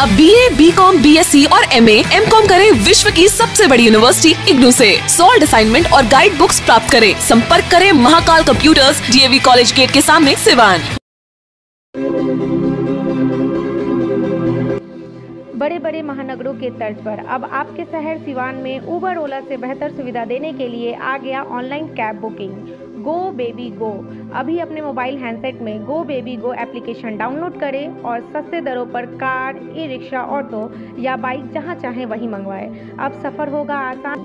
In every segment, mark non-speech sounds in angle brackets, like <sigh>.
अब B B A com B S C और M A M com करे विश्व की सबसे बड़ी यूनिवर्सिटी इग्नू ऐसी सोल्ड असाइनमेंट और गाइड बुक्स प्राप्त करें संपर्क करें Mahakal computers DAV college gate के सामने सिवान बड़े बड़े महानगरों के तर्ज पर अब आपके शहर सिवान में ऊबर ओला से बेहतर सुविधा देने के लिए आ गया online cab booking go baby go अभी अपने मोबाइल हैंडसेट में गो बेबी गो एप्लीकेशन डाउनलोड करें और सस्ते दरों पर कार ई रिक्शा ऑटो या बाइक जहां चाहें वहीं मंगवाएं अब सफ़र होगा आसान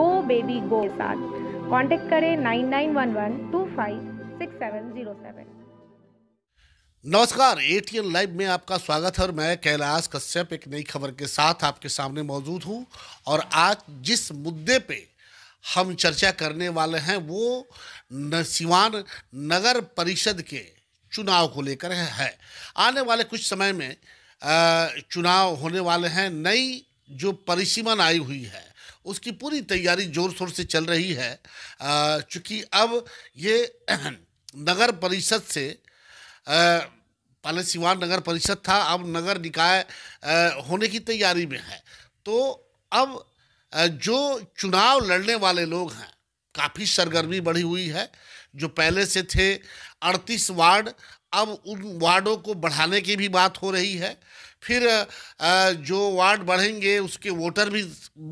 गो बेबी गो के साथ कॉन्टेक्ट करें nine nine one one two five six seven zero seven नमस्कार एटीएन लाइव में आपका स्वागत है और मैं कैलाश कश्यप एक नई खबर के साथ आपके सामने मौजूद हूं और आज जिस मुद्दे पे हम चर्चा करने वाले हैं वो न सिवान नगर परिषद के चुनाव को लेकर है आने वाले कुछ समय में चुनाव होने वाले हैं नई जो परिसीमन आई हुई है उसकी पूरी तैयारी ज़ोर शोर से चल रही है चूँकि अब ये <clears throat> नगर परिषद से पहले सिवान नगर परिषद था अब नगर निकाय होने की तैयारी में है तो अब जो चुनाव लड़ने वाले लोग हैं काफ़ी सरगर्मी बढ़ी हुई है जो पहले से थे अड़तीस वार्ड अब उन वार्डों को बढ़ाने की भी बात हो रही है फिर जो वार्ड बढ़ेंगे उसके वोटर भी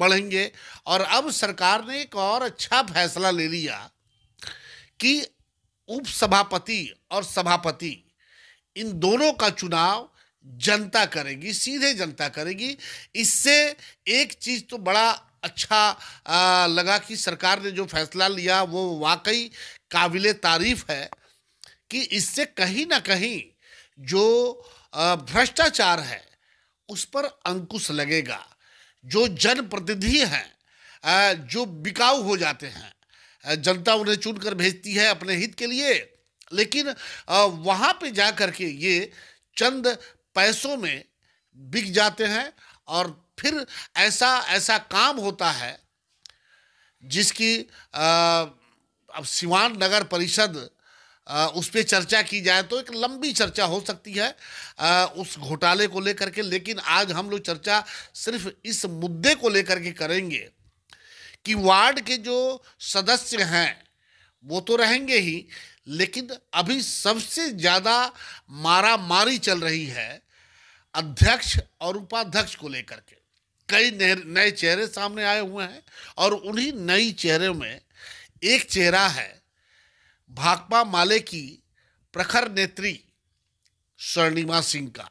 बढ़ेंगे और अब सरकार ने एक और अच्छा फैसला ले लिया कि उपसभापति और सभापति इन दोनों का चुनाव जनता करेगी सीधे जनता करेगी इससे एक चीज तो बड़ा अच्छा आ, लगा कि सरकार ने जो फैसला लिया वो वाकई काबिल तारीफ है कि इससे कहीं ना कहीं जो भ्रष्टाचार है उस पर अंकुश लगेगा जो जनप्रतिनिधि हैं जो बिकाऊ हो जाते हैं जनता उन्हें चुनकर भेजती है अपने हित के लिए लेकिन वहाँ पे जा कर के ये चंद पैसों में बिक जाते हैं और फिर ऐसा ऐसा काम होता है जिसकी अब सिवान नगर परिषद उस पर चर्चा की जाए तो एक लंबी चर्चा हो सकती है उस घोटाले को लेकर के लेकिन आज हम लोग चर्चा सिर्फ इस मुद्दे को लेकर के करेंगे कि वार्ड के जो सदस्य हैं वो तो रहेंगे ही लेकिन अभी सबसे ज़्यादा मारा मारी चल रही है अध्यक्ष और उपाध्यक्ष को लेकर के कई नए चेहरे सामने आए हुए हैं और उन्हीं नई चेहरे में एक चेहरा है भाकपा माले की प्रखर नेत्री स्वर्णिमा सिंह का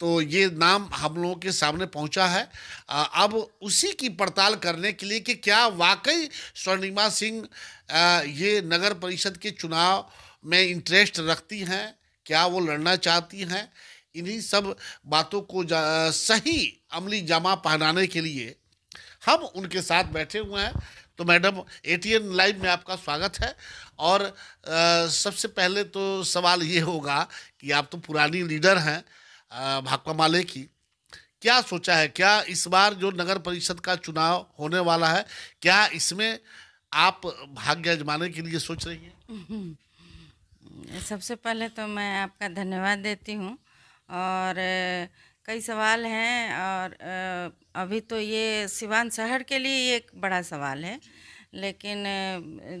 तो ये नाम हम लोगों के सामने पहुंचा है अब उसी की पड़ताल करने के लिए कि क्या वाकई स्वर्णिमा सिंह ये नगर परिषद के चुनाव में इंटरेस्ट रखती हैं क्या वो लड़ना चाहती हैं इन्हीं सब बातों को सही अमली जामा पहनाने के लिए हम उनके साथ बैठे हुए हैं तो मैडम एटीएन लाइव में आपका स्वागत है और आ, सबसे पहले तो सवाल ये होगा कि आप तो पुरानी लीडर हैं भाकपा माले की क्या सोचा है क्या इस बार जो नगर परिषद का चुनाव होने वाला है क्या इसमें आप भाग्य जमाने के लिए सोच रही हैं हम्म। सबसे पहले तो मैं आपका धन्यवाद देती हूँ और कई सवाल हैं और अभी तो ये सिवान शहर के लिए एक बड़ा सवाल है लेकिन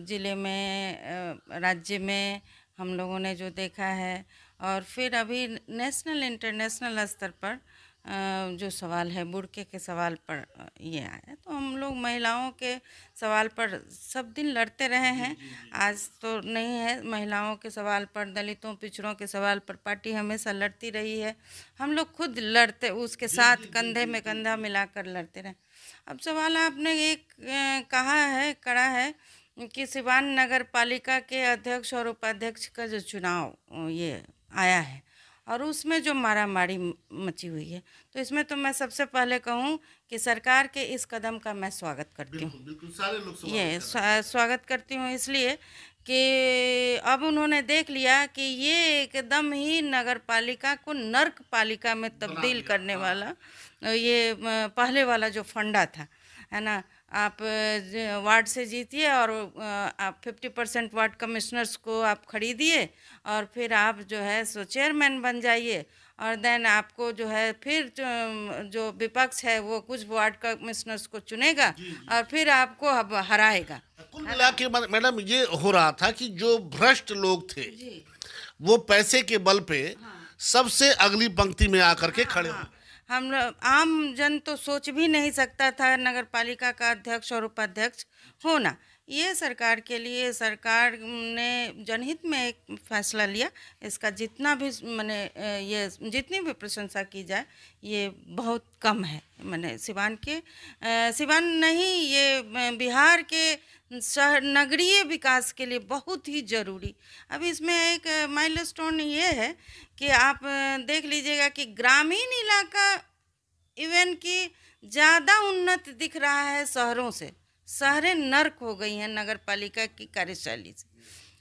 ज़िले में राज्य में हम लोगों ने जो देखा है और फिर अभी नेशनल इंटरनेशनल स्तर पर जो सवाल है बुरके के सवाल पर ये आया तो हम लोग महिलाओं के सवाल पर सब दिन लड़ते रहे हैं आज तो नहीं है महिलाओं के सवाल पर दलितों पिछड़ों के सवाल पर पार्टी हमेशा लड़ती रही है हम लोग खुद लड़ते उसके साथ कंधे में कंधा मिलाकर लड़ते रहे अब सवाल आपने एक कहा है करा है कि सिवान नगर पालिका के अध्यक्ष और उपाध्यक्ष का जो चुनाव ये आया है और उसमें जो मारा मारी मची हुई है तो इसमें तो मैं सबसे पहले कहूँ कि सरकार के इस कदम का मैं स्वागत करती हूँ ये स्वागत करती हूँ इसलिए कि अब उन्होंने देख लिया कि ये एकदम ही नगर पालिका को नर्क पालिका में तब्दील करने हाँ। वाला ये पहले वाला जो फंडा था है ना आप वार्ड से जीतिए और आप फिफ्टी परसेंट वार्ड कमिश्नर्स को आप खरीदिए और फिर आप जो है सो चेयरमैन बन जाइए और देन आपको जो है फिर जो विपक्ष है वो कुछ वार्ड कमिश्नर्स को चुनेगा जी, जी। और फिर आपको हराएगा कुल मिला के मैडम ये हो रहा था कि जो भ्रष्ट लोग थे वो पैसे के बल पे हाँ। सबसे अगली पंक्ति में आकर के हाँ, खड़े हाँ। हम आम जन तो सोच भी नहीं सकता था नगर पालिका का अध्यक्ष और उपाध्यक्ष होना ये सरकार के लिए सरकार ने जनहित में एक फैसला लिया इसका जितना भी मैंने ये जितनी भी प्रशंसा की जाए ये बहुत कम है मैंने सिवान के सिवान नहीं ये बिहार के शहर नगरीय विकास के लिए बहुत ही ज़रूरी अब इसमें एक माइल स्टोन ये है कि आप देख लीजिएगा कि ग्रामीण इलाका इवन कि ज़्यादा उन्नत दिख रहा है शहरों से सारे नर्क हो गई हैं नगर पालिका की कार्यशैली से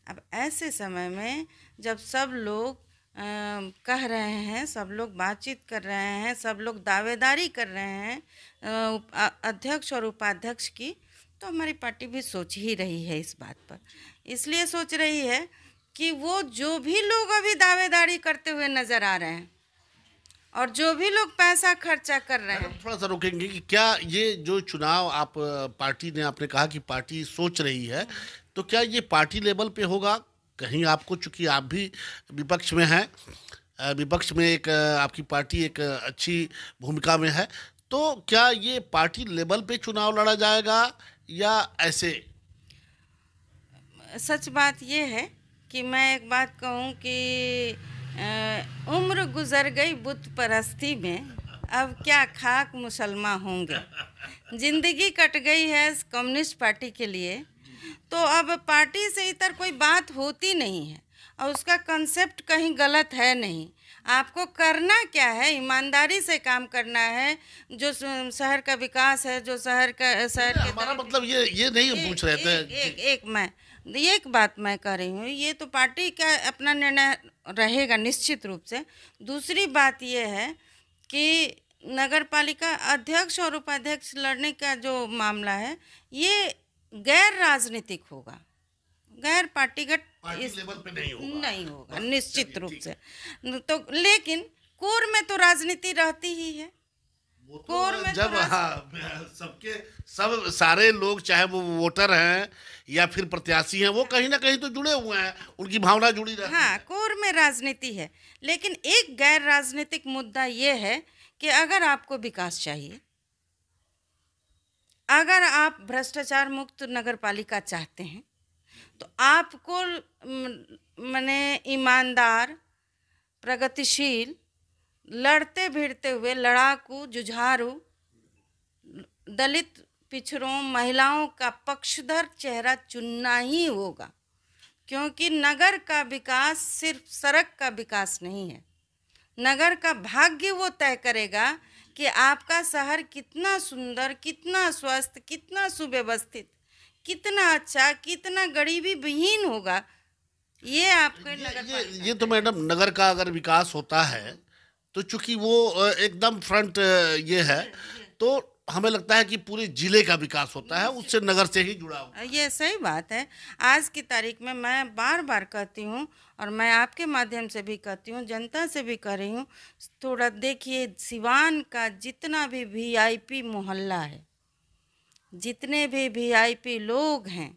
अब ऐसे समय में जब सब लोग आ, कह रहे हैं सब लोग बातचीत कर रहे हैं सब लोग दावेदारी कर रहे हैं आ, अध्यक्ष और उपाध्यक्ष की तो हमारी पार्टी भी सोच ही रही है इस बात पर इसलिए सोच रही है कि वो जो भी लोग अभी दावेदारी करते हुए नज़र आ रहे हैं और जो भी लोग पैसा खर्चा कर रहे हैं थोड़ा सा रोकेंगे कि क्या ये जो चुनाव आप पार्टी ने आपने कहा कि पार्टी सोच रही है तो क्या ये पार्टी लेवल पे होगा कहीं आपको चूंकि आप भी विपक्ष में हैं विपक्ष में एक आपकी पार्टी एक अच्छी भूमिका में है तो क्या ये पार्टी लेवल पे चुनाव लड़ा जाएगा या ऐसे सच बात ये है कि मैं एक बात कहूँ कि उम्र गुजर गई बुत परस्ती में अब क्या खाक मुसलमान होंगे ज़िंदगी कट गई है कम्युनिस्ट पार्टी के लिए तो अब पार्टी से इतर कोई बात होती नहीं है और उसका कंसेप्ट कहीं गलत है नहीं आपको करना क्या है ईमानदारी से काम करना है जो शहर का विकास है जो शहर का शहर के हमारा मतलब ये ये नहीं पूछ रहे थे एक, एक, एक मैं एक बात मैं कह रही हूँ ये तो पार्टी का अपना निर्णय रहेगा निश्चित रूप से दूसरी बात ये है कि नगर पालिका अध्यक्ष और उपाध्यक्ष लड़ने का जो मामला है ये गैर राजनीतिक होगा गैर पार्टीगत पार्टी इस लेवल पे नहीं होगा नहीं होगा हाँ, निश्चित रूप से तो लेकिन कोर में तो राजनीति रहती ही है तो जब हाँ, सबके सब सारे लोग चाहे वो वोटर हैं या फिर प्रत्याशी हैं वो कहीं ना कहीं तो जुड़े हुए हैं उनकी भावना जुड़ी रहती हाँ कोर में राजनीति है लेकिन एक गैर राजनीतिक मुद्दा ये है कि अगर आपको विकास चाहिए अगर आप भ्रष्टाचार मुक्त नगर पालिका चाहते हैं तो आपको मैंने ईमानदार प्रगतिशील लड़ते भिड़ते हुए लड़ाकू जुझारू दलित पिछड़ों महिलाओं का पक्षधर चेहरा चुनना ही होगा क्योंकि नगर का विकास सिर्फ सड़क का विकास नहीं है नगर का भाग्य वो तय करेगा कि आपका शहर कितना सुंदर कितना स्वस्थ कितना सुव्यवस्थित कितना अच्छा कितना गरीबी विहीन होगा ये आपके नगर ये, ये तो मैडम नगर का अगर विकास होता है तो चूंकि वो एकदम फ्रंट ये है तो हमें लगता है कि पूरे जिले का विकास होता है उससे नगर से ही जुड़ा हुआ ये सही बात है आज की तारीख में मैं बार बार कहती हूँ और मैं आपके माध्यम से भी कहती हूँ जनता से भी कह रही हूँ थोड़ा देखिए सिवान का जितना भी वीआईपी मोहल्ला है जितने भी वीआईपी लोग हैं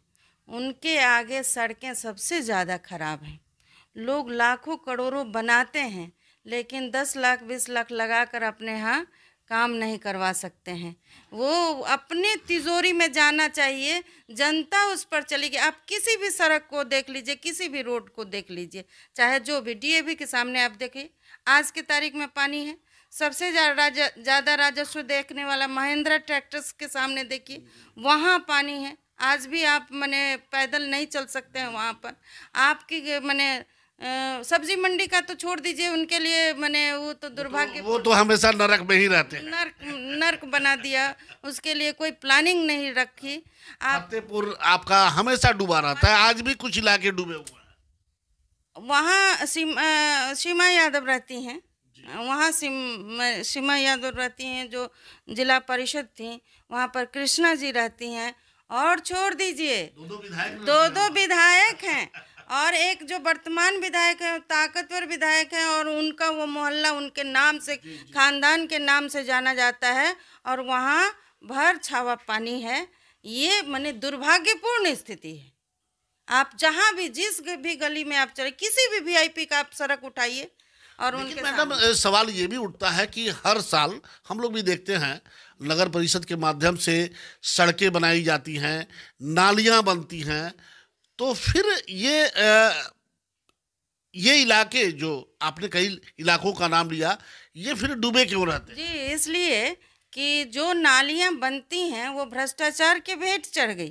उनके आगे सड़कें सबसे ज़्यादा खराब हैं लोग लाखों करोड़ों बनाते हैं लेकिन दस लाख बीस लाख लगा कर अपने यहाँ काम नहीं करवा सकते हैं वो अपने तिजोरी में जाना चाहिए जनता उस पर चलेगी आप किसी भी सड़क को देख लीजिए किसी भी रोड को देख लीजिए चाहे जो भी डी के सामने आप देखिए आज की तारीख में पानी है सबसे ज़्यादा राजस्व देखने वाला महिंद्रा ट्रैक्टर्स के सामने देखिए वहाँ पानी है आज भी आप मैंने पैदल नहीं चल सकते हैं वहाँ पर आपकी मैंने सब्जी मंडी का तो छोड़ दीजिए उनके लिए मैंने तो वो तो दुर्भाग्य वो तो हमेशा नरक में ही रहते हैं नरक नरक बना दिया उसके लिए कोई प्लानिंग नहीं रखी आप आपका हमेशा डूबा रहता है आज भी कुछ इलाके डूबे हुए वहाँ सीमा सीमा यादव रहती हैं वहाँ सीमा यादव रहती हैं जो जिला परिषद थी वहाँ पर कृष्णा जी रहती हैं और छोड़ दीजिए दो दो विधायक हैं और एक जो वर्तमान विधायक हैं ताकतवर विधायक हैं और उनका वो मोहल्ला उनके नाम से खानदान के नाम से जाना जाता है और वहाँ भर छावा पानी है ये मैंने दुर्भाग्यपूर्ण स्थिति है आप जहाँ भी जिस भी गली में आप चले किसी भी वीआईपी का आप सड़क उठाइए और उनके मैडम सवाल ये भी उठता है कि हर साल हम लोग भी देखते हैं नगर परिषद के माध्यम से सड़कें बनाई जाती हैं नालियाँ बनती हैं तो फिर ये आ, ये इलाके जो आपने कई इलाकों का नाम लिया ये फिर डूबे क्यों रहते जी इसलिए कि जो नालियां बनती हैं वो भ्रष्टाचार के भेंट चढ़ गई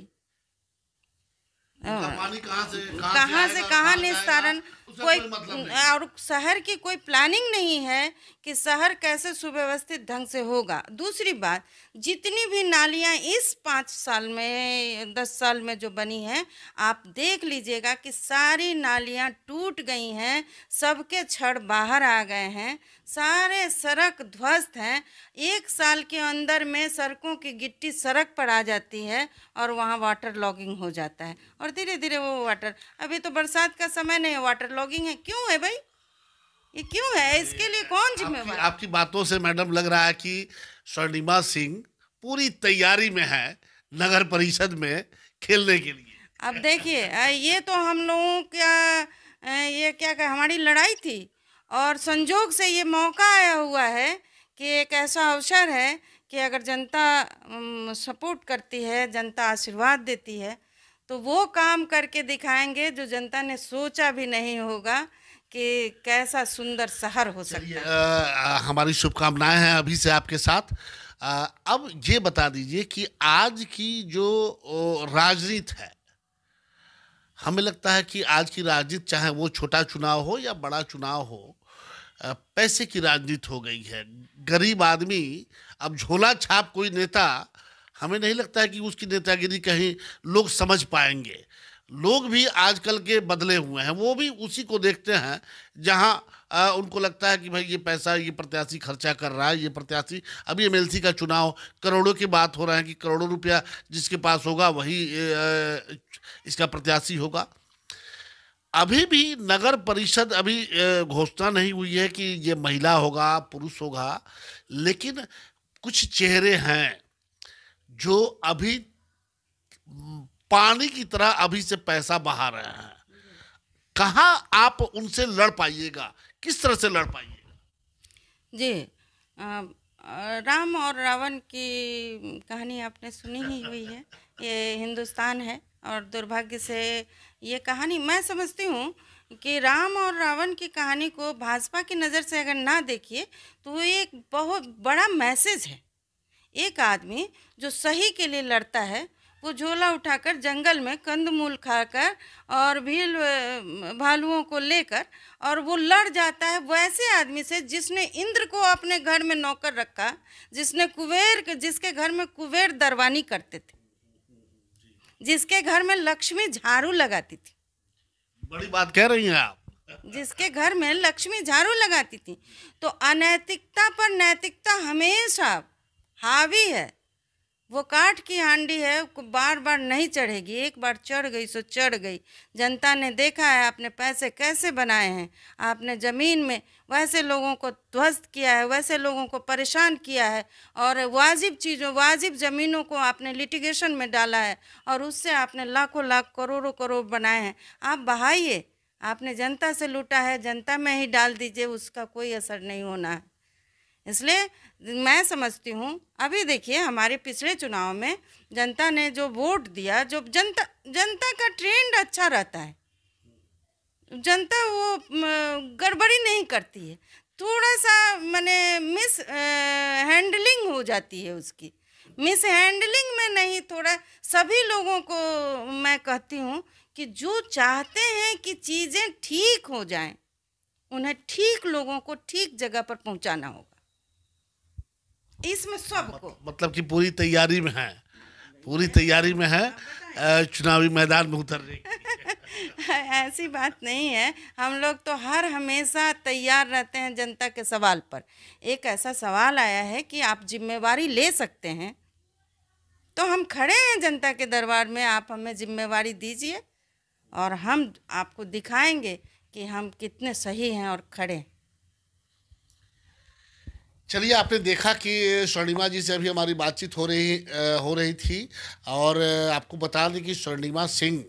पानी कहाँ से कहाँ से कहाँ निस्तारण कोई मतलब और शहर की कोई प्लानिंग नहीं है कि शहर कैसे सुव्यवस्थित ढंग से होगा दूसरी बात जितनी भी नालियाँ इस पाँच साल में दस साल में जो बनी है आप देख लीजिएगा कि सारी नालियाँ टूट गई हैं सबके छड़ बाहर आ गए हैं सारे सड़क ध्वस्त हैं एक साल के अंदर में सड़कों की गिट्टी सड़क पर आ जाती है और वहाँ वाटर लॉगिंग हो जाता है और धीरे धीरे वो वाटर अभी तो बरसात का समय नहीं है वाटर लॉग जॉगिंग है क्यों है भाई ये क्यों है इसके लिए कौन जिम्मेवार आपकी, आपकी बातों से मैडम लग रहा है कि स्वर्णिमा सिंह पूरी तैयारी में है नगर परिषद में खेलने के लिए अब देखिए ये तो हम लोगों का ये क्या कह हमारी लड़ाई थी और संजोग से ये मौका आया हुआ है कि एक ऐसा अवसर है कि अगर जनता सपोर्ट करती है जनता आशीर्वाद देती है तो वो काम करके दिखाएंगे जो जनता ने सोचा भी नहीं होगा कि कैसा सुंदर शहर हो सकता है हमारी शुभकामनाएं हैं अभी से आपके साथ आ, अब ये बता दीजिए कि आज की जो राजनीति है हमें लगता है कि आज की राजनीति चाहे वो छोटा चुनाव हो या बड़ा चुनाव हो पैसे की राजनीति हो गई है गरीब आदमी अब झोला छाप कोई नेता हमें नहीं लगता है कि उसकी नेतागिरी कहीं लोग समझ पाएंगे लोग भी आजकल के बदले हुए हैं वो भी उसी को देखते हैं जहां उनको लगता है कि भाई ये पैसा ये प्रत्याशी खर्चा कर रहा है ये प्रत्याशी अभी एम का चुनाव करोड़ों की बात हो रहा है कि करोड़ों रुपया जिसके पास होगा वही इसका प्रत्याशी होगा अभी भी नगर परिषद अभी घोषणा नहीं हुई है कि ये महिला होगा पुरुष होगा लेकिन कुछ चेहरे हैं जो अभी पानी की तरह अभी से पैसा बहा रहे हैं कहाँ आप उनसे लड़ पाइएगा किस तरह से लड़ पाइएगा जी राम और रावण की कहानी आपने सुनी ही हुई है ये हिंदुस्तान है और दुर्भाग्य से ये कहानी मैं समझती हूँ कि राम और रावण की कहानी को भाजपा की नज़र से अगर ना देखिए तो ये एक बहुत बड़ा मैसेज है एक आदमी जो सही के लिए लड़ता है वो झोला उठाकर जंगल में कंदमूल खाकर और भील भालुओं को लेकर और वो लड़ जाता है वैसे आदमी से जिसने इंद्र को अपने घर में नौकर रखा जिसने कुबेर जिसके घर में कुबेर दरवानी करते थे जिसके घर में लक्ष्मी झाड़ू लगाती थी बड़ी बात कह रही हैं आप जिसके घर में लक्ष्मी झाड़ू लगाती थी तो अनैतिकता पर नैतिकता हमेशा हावी है वो काठ की हांडी है बार बार नहीं चढ़ेगी एक बार चढ़ गई सो चढ़ गई जनता ने देखा है आपने पैसे कैसे बनाए हैं आपने ज़मीन में वैसे लोगों को ध्वस्त किया है वैसे लोगों को परेशान किया है और वाजिब चीज़ों वाजिब ज़मीनों को आपने लिटिगेशन में डाला है और उससे आपने लाखों लाख करोड़ों करोड़ बनाए हैं आप बहाइए आपने जनता से लूटा है जनता में ही डाल दीजिए उसका कोई असर नहीं होना है इसलिए मैं समझती हूँ अभी देखिए हमारे पिछले चुनाव में जनता ने जो वोट दिया जो जनता जनता का ट्रेंड अच्छा रहता है जनता वो गड़बड़ी नहीं करती है थोड़ा सा मैंने मिस हैंडलिंग हो जाती है उसकी मिस हैंडलिंग में नहीं थोड़ा सभी लोगों को मैं कहती हूँ कि जो चाहते हैं कि चीज़ें ठीक हो जाएं उन्हें ठीक लोगों को ठीक जगह पर पहुँचाना होगा इसमें सबको मतलब कि पूरी तैयारी में है पूरी तैयारी में है चुनावी मैदान में उतर रही <laughs> ऐसी बात नहीं है हम लोग तो हर हमेशा तैयार रहते हैं जनता के सवाल पर एक ऐसा सवाल आया है कि आप जिम्मेवारी ले सकते हैं तो हम खड़े हैं जनता के दरबार में आप हमें जिम्मेवारी दीजिए और हम आपको दिखाएंगे कि हम कितने सही हैं और खड़े हैं चलिए आपने देखा कि स्वर्णिमा जी से अभी हमारी बातचीत हो रही हो रही थी और आपको बता दें कि स्वर्णिमा सिंह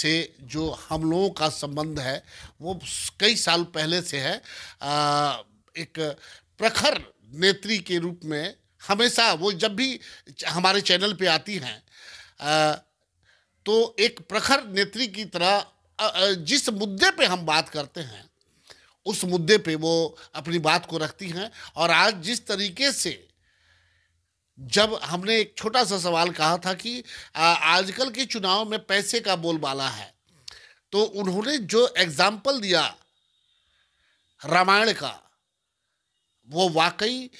से जो हम लोगों का संबंध है वो कई साल पहले से है एक प्रखर नेत्री के रूप में हमेशा वो जब भी हमारे चैनल पे आती हैं तो एक प्रखर नेत्री की तरह जिस मुद्दे पे हम बात करते हैं उस मुद्दे पे वो अपनी बात को रखती हैं और आज जिस तरीके से जब हमने एक छोटा सा सवाल कहा था कि आजकल के चुनाव में पैसे का बोलबाला है तो उन्होंने जो एग्जाम्पल दिया रामायण का वो वाकई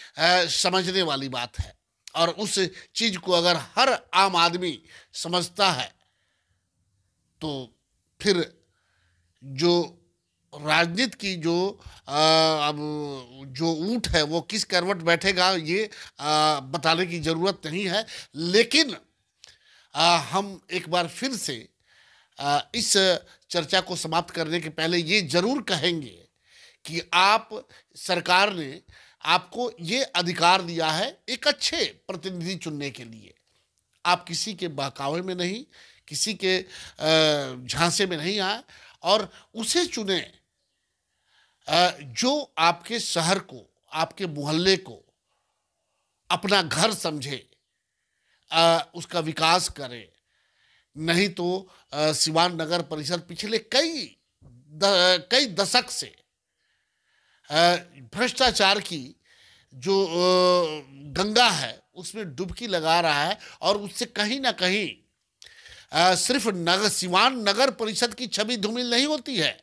समझने वाली बात है और उस चीज को अगर हर आम आदमी समझता है तो फिर जो राजनीति की जो अब जो ऊँट है वो किस करवट बैठेगा ये आ, बताने की ज़रूरत नहीं है लेकिन आ, हम एक बार फिर से आ, इस चर्चा को समाप्त करने के पहले ये ज़रूर कहेंगे कि आप सरकार ने आपको ये अधिकार दिया है एक अच्छे प्रतिनिधि चुनने के लिए आप किसी के बहकावे में नहीं किसी के झांसे में नहीं आए और उसे चुने जो आपके शहर को आपके मोहल्ले को अपना घर समझे उसका विकास करे नहीं तो सिवान नगर परिषद पिछले कई द, कई दशक से भ्रष्टाचार की जो गंगा है उसमें डुबकी लगा रहा है और उससे कहीं ना कहीं सिर्फ नगर सिवान नगर परिषद की छवि धूमिल नहीं होती है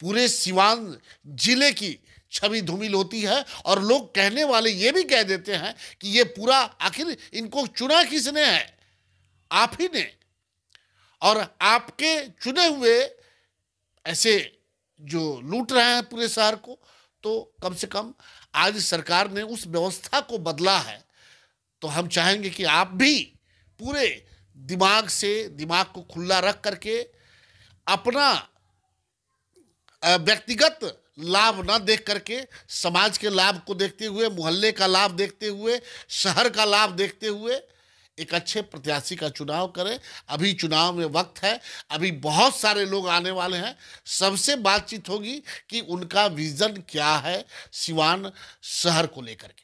पूरे सिवान जिले की छवि धूमिल होती है और लोग कहने वाले ये भी कह देते हैं कि ये पूरा आखिर इनको चुना किसने है आप ही ने और आपके चुने हुए ऐसे जो लूट रहे हैं पूरे शहर को तो कम से कम आज सरकार ने उस व्यवस्था को बदला है तो हम चाहेंगे कि आप भी पूरे दिमाग से दिमाग को खुला रख करके अपना व्यक्तिगत लाभ ना देख करके समाज के लाभ को देखते हुए मोहल्ले का लाभ देखते हुए शहर का लाभ देखते हुए एक अच्छे प्रत्याशी का चुनाव करें अभी चुनाव में वक्त है अभी बहुत सारे लोग आने वाले हैं सबसे बातचीत होगी कि उनका विज़न क्या है सिवान शहर को लेकर के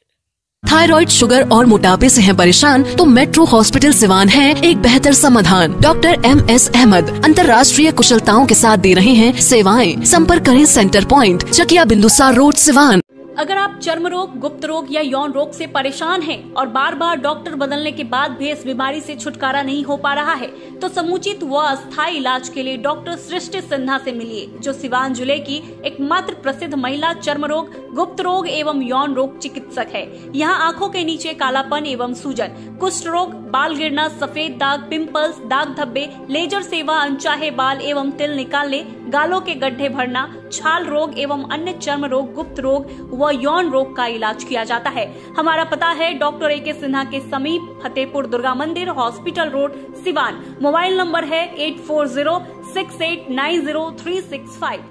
थायराइड शुगर और मोटापे से हैं परेशान तो मेट्रो हॉस्पिटल सिवान है एक बेहतर समाधान डॉक्टर एम एस अहमद अंतर्राष्ट्रीय कुशलताओं के साथ दे रहे हैं सेवाएं संपर्क करें centre point Chakia Bindusar road Siwan अगर आप चर्म रोग गुप्त रोग या यौन रोग से परेशान हैं और बार बार डॉक्टर बदलने के बाद भी इस बीमारी से छुटकारा नहीं हो पा रहा है तो समुचित व अस्थायी इलाज के लिए डॉक्टर सृष्टि सिन्हा से मिलिए जो सिवान जिले की एकमात्र प्रसिद्ध महिला चर्म रोग गुप्त रोग एवं यौन रोग चिकित्सक है यहाँ आंखों के नीचे कालापन एवं सूजन कुष्ठ रोग बाल गिरना सफेद दाग पिंपल्स दाग धब्बे लेजर सेवा अनचाहे बाल एवं तिल निकालने गालों के गड्ढे भरना छाल रोग एवं अन्य चर्म रोग गुप्त रोग व यौन रोग का इलाज किया जाता है हमारा पता है डॉक्टर ए के सिन्हा के समीप फतेहपुर दुर्गा मंदिर hospital road Siwan mobile number है eight four zero six eight nine zero three six five